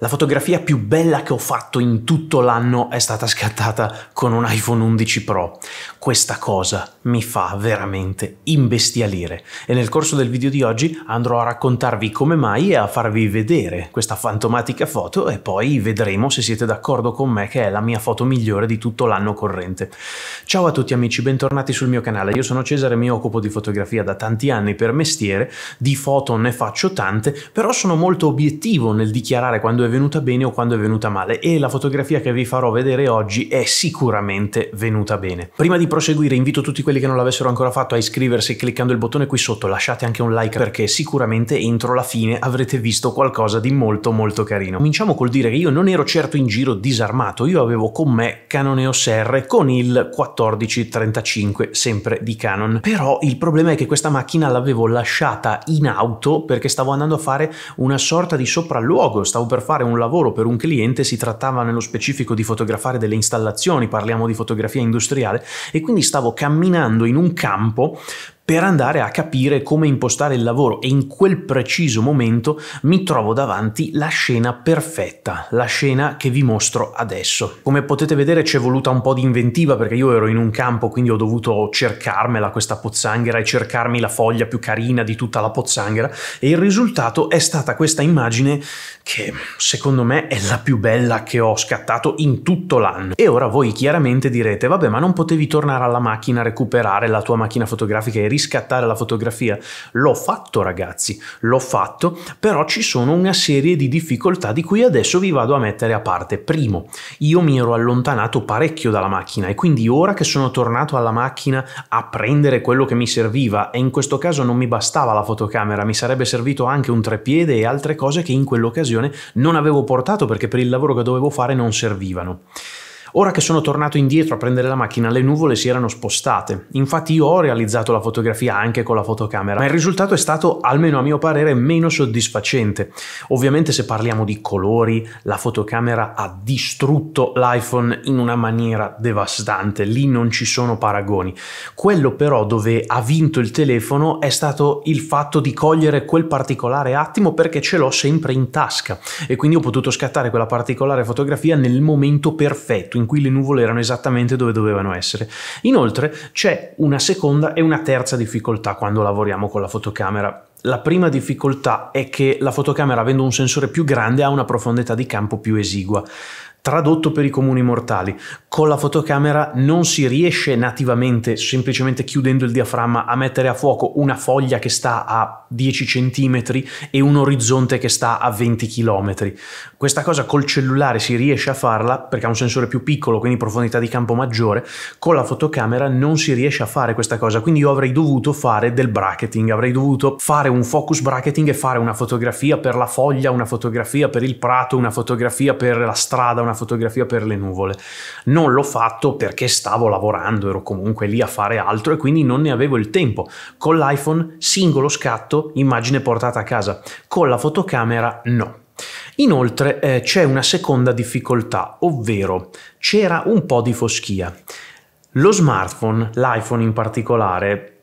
La fotografia più bella che ho fatto in tutto l'anno è stata scattata con un iPhone 11 Pro. Questa cosa mi fa veramente imbestialire e nel corso del video di oggi andrò a raccontarvi come mai e a farvi vedere questa fantomatica foto e poi vedremo se siete d'accordo con me che è la mia foto migliore di tutto l'anno corrente. Ciao a tutti amici, bentornati sul mio canale. Io sono Cesare, mi occupo di fotografia da tanti anni per mestiere, di foto ne faccio tante, però sono molto obiettivo nel dichiarare quando è venuta bene o quando è venuta male e la fotografia che vi farò vedere oggi è sicuramente venuta bene. Prima di proseguire invito tutti quelli che non l'avessero ancora fatto a iscriversi cliccando il bottone qui sotto, lasciate anche un like perché sicuramente entro la fine avrete visto qualcosa di molto molto carino. Cominciamo col dire che io non ero certo in giro disarmato, io avevo con me Canon EOS R con il 1435 sempre di Canon, però il problema è che questa macchina l'avevo lasciata in auto perché stavo andando a fare una sorta di sopralluogo, stavo per fare fare un lavoro per un cliente, si trattava nello specifico di fotografare delle installazioni, parliamo di fotografia industriale, e quindi stavo camminando in un campo per andare a capire come impostare il lavoro e in quel preciso momento mi trovo davanti la scena perfetta, la scena che vi mostro adesso. Come potete vedere ci è voluta un po' di inventiva perché io ero in un campo quindi ho dovuto cercarmela questa pozzanghera e cercarmi la foglia più carina di tutta la pozzanghera e il risultato è stata questa immagine che secondo me è la più bella che ho scattato in tutto l'anno. E ora voi chiaramente direte vabbè ma non potevi tornare alla macchina a recuperare la tua macchina fotografica e riscattare la fotografia. L'ho fatto ragazzi, l'ho fatto, però ci sono una serie di difficoltà di cui adesso vi vado a mettere a parte. Primo, io mi ero allontanato parecchio dalla macchina e quindi ora che sono tornato alla macchina a prendere quello che mi serviva e in questo caso non mi bastava la fotocamera, mi sarebbe servito anche un trepiede e altre cose che in quell'occasione non avevo portato perché per il lavoro che dovevo fare non servivano. Ora che sono tornato indietro a prendere la macchina, le nuvole si erano spostate. Infatti io ho realizzato la fotografia anche con la fotocamera, ma il risultato è stato, almeno a mio parere, meno soddisfacente. Ovviamente se parliamo di colori, la fotocamera ha distrutto l'iPhone in una maniera devastante, lì non ci sono paragoni. Quello però dove ha vinto il telefono è stato il fatto di cogliere quel particolare attimo perché ce l'ho sempre in tasca e quindi ho potuto scattare quella particolare fotografia nel momento perfetto, in cui le nuvole erano esattamente dove dovevano essere. Inoltre c'è una seconda e una terza difficoltà quando lavoriamo con la fotocamera. La prima difficoltà è che la fotocamera, avendo un sensore più grande, ha una profondità di campo più esigua tradotto per i comuni mortali. Con la fotocamera non si riesce nativamente, semplicemente chiudendo il diaframma, a mettere a fuoco una foglia che sta a 10 cm e un orizzonte che sta a 20 km. Questa cosa col cellulare si riesce a farla perché ha un sensore più piccolo, quindi profondità di campo maggiore. Con la fotocamera non si riesce a fare questa cosa, quindi io avrei dovuto fare del bracketing, avrei dovuto fare un focus bracketing e fare una fotografia per la foglia, una fotografia per il prato, una fotografia per la strada, una fotografia per le nuvole. Non l'ho fatto perché stavo lavorando, ero comunque lì a fare altro e quindi non ne avevo il tempo. Con l'iPhone, singolo scatto, immagine portata a casa. Con la fotocamera, no. Inoltre eh, c'è una seconda difficoltà, ovvero c'era un po' di foschia. Lo smartphone, l'iPhone in particolare,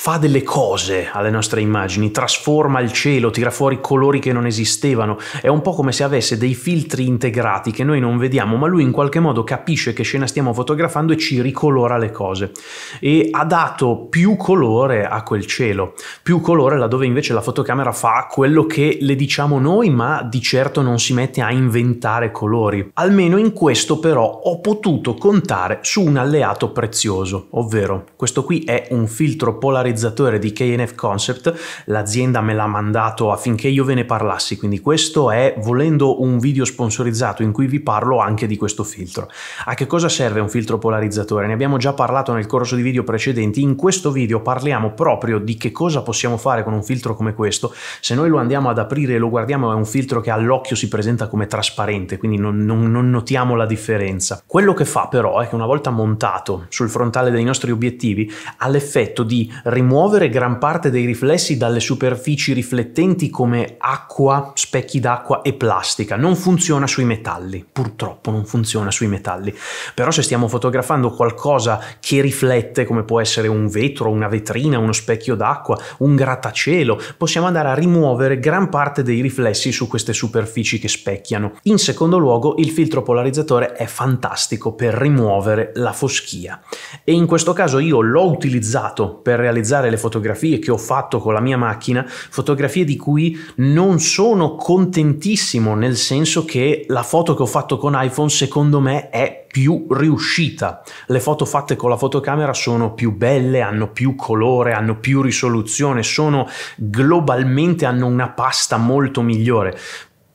fa delle cose alle nostre immagini, trasforma il cielo, tira fuori colori che non esistevano, è un po' come se avesse dei filtri integrati che noi non vediamo, ma lui in qualche modo capisce che scena stiamo fotografando e ci ricolora le cose e ha dato più colore a quel cielo, più colore laddove invece la fotocamera fa quello che le diciamo noi, ma di certo non si mette a inventare colori. Almeno in questo però ho potuto contare su un alleato prezioso, ovvero questo qui è un filtro polarizzato popolarizzatore di KNF Concept, l'azienda me l'ha mandato affinché io ve ne parlassi, quindi questo è volendo un video sponsorizzato in cui vi parlo anche di questo filtro. A che cosa serve un filtro polarizzatore? Ne abbiamo già parlato nel corso di video precedenti, in questo video parliamo proprio di che cosa possiamo fare con un filtro come questo, se noi lo andiamo ad aprire e lo guardiamo è un filtro che all'occhio si presenta come trasparente, quindi non, non, non notiamo la differenza. Quello che fa però è che una volta montato sul frontale dei nostri obiettivi ha l'effetto di rimuovere gran parte dei riflessi dalle superfici riflettenti come acqua, specchi d'acqua e plastica. Non funziona sui metalli, purtroppo non funziona sui metalli. Però se stiamo fotografando qualcosa che riflette, come può essere un vetro, una vetrina, uno specchio d'acqua, un grattacielo, possiamo andare a rimuovere gran parte dei riflessi su queste superfici che specchiano. In secondo luogo, il filtro polarizzatore è fantastico per rimuovere la foschia. E in questo caso io l'ho utilizzato per realizzare realizzare le fotografie che ho fatto con la mia macchina, fotografie di cui non sono contentissimo, nel senso che la foto che ho fatto con iPhone secondo me è più riuscita. Le foto fatte con la fotocamera sono più belle, hanno più colore, hanno più risoluzione, sono globalmente hanno una pasta molto migliore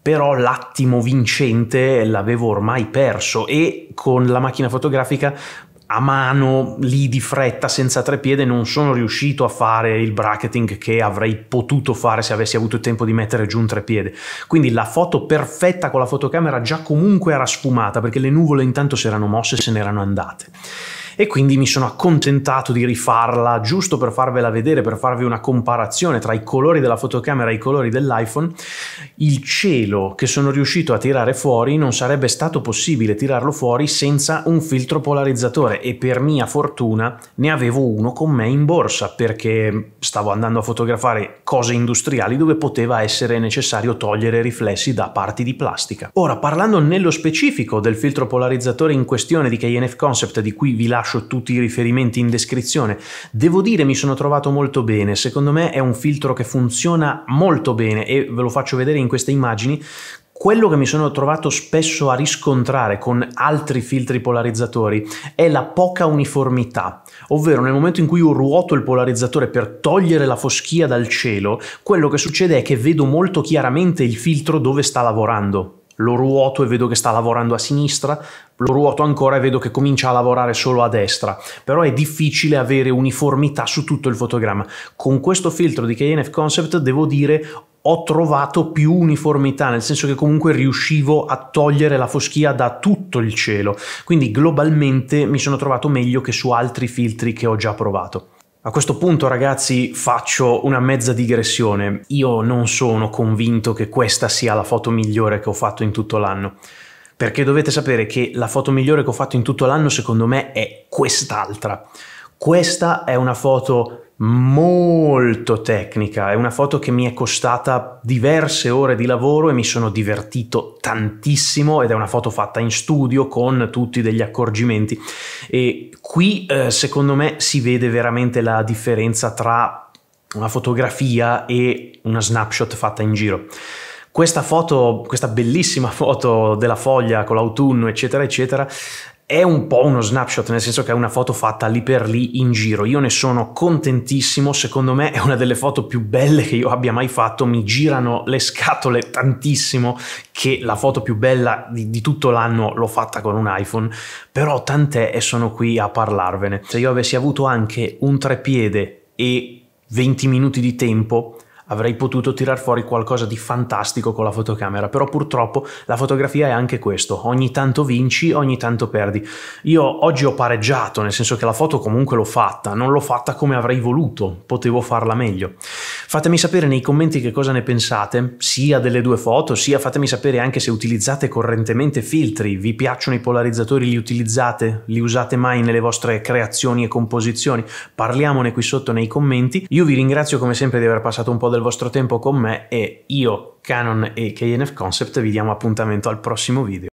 però l'attimo vincente l'avevo ormai perso e con la macchina fotografica a mano, lì di fretta, senza trepiede, non sono riuscito a fare il bracketing che avrei potuto fare se avessi avuto il tempo di mettere giù un trepiede. Quindi la foto perfetta con la fotocamera già comunque era sfumata perché le nuvole intanto si erano mosse e se n'erano andate e quindi mi sono accontentato di rifarla giusto per farvela vedere, per farvi una comparazione tra i colori della fotocamera e i colori dell'iPhone. Il cielo che sono riuscito a tirare fuori non sarebbe stato possibile tirarlo fuori senza un filtro polarizzatore e per mia fortuna ne avevo uno con me in borsa perché stavo andando a fotografare cose industriali dove poteva essere necessario togliere riflessi da parti di plastica. Ora parlando nello specifico del filtro polarizzatore in questione di KNF Concept di cui vi lascio lascio tutti i riferimenti in descrizione. Devo dire mi sono trovato molto bene, secondo me è un filtro che funziona molto bene e ve lo faccio vedere in queste immagini quello che mi sono trovato spesso a riscontrare con altri filtri polarizzatori è la poca uniformità, ovvero nel momento in cui io ruoto il polarizzatore per togliere la foschia dal cielo, quello che succede è che vedo molto chiaramente il filtro dove sta lavorando lo ruoto e vedo che sta lavorando a sinistra, lo ruoto ancora e vedo che comincia a lavorare solo a destra, però è difficile avere uniformità su tutto il fotogramma. Con questo filtro di KNF Concept devo dire ho trovato più uniformità, nel senso che comunque riuscivo a togliere la foschia da tutto il cielo, quindi globalmente mi sono trovato meglio che su altri filtri che ho già provato. A questo punto ragazzi faccio una mezza digressione. Io non sono convinto che questa sia la foto migliore che ho fatto in tutto l'anno. Perché dovete sapere che la foto migliore che ho fatto in tutto l'anno secondo me è quest'altra. Questa è una foto molto tecnica, è una foto che mi è costata diverse ore di lavoro e mi sono divertito tantissimo ed è una foto fatta in studio con tutti degli accorgimenti e qui eh, secondo me si vede veramente la differenza tra una fotografia e una snapshot fatta in giro. Questa foto, questa bellissima foto della foglia con l'autunno, eccetera, eccetera, è un po' uno snapshot, nel senso che è una foto fatta lì per lì in giro. Io ne sono contentissimo, secondo me è una delle foto più belle che io abbia mai fatto. Mi girano le scatole tantissimo che la foto più bella di, di tutto l'anno l'ho fatta con un iPhone, però tant'è e sono qui a parlarvene. Se io avessi avuto anche un trepiede e 20 minuti di tempo, avrei potuto tirar fuori qualcosa di fantastico con la fotocamera, però purtroppo la fotografia è anche questo, ogni tanto vinci, ogni tanto perdi. Io oggi ho pareggiato, nel senso che la foto comunque l'ho fatta, non l'ho fatta come avrei voluto, potevo farla meglio. Fatemi sapere nei commenti che cosa ne pensate, sia delle due foto, sia fatemi sapere anche se utilizzate correntemente filtri, vi piacciono i polarizzatori, li utilizzate, li usate mai nelle vostre creazioni e composizioni, parliamone qui sotto nei commenti. Io vi ringrazio come sempre di aver passato un po' del vostro tempo con me e io, Canon e KNF Concept vi diamo appuntamento al prossimo video.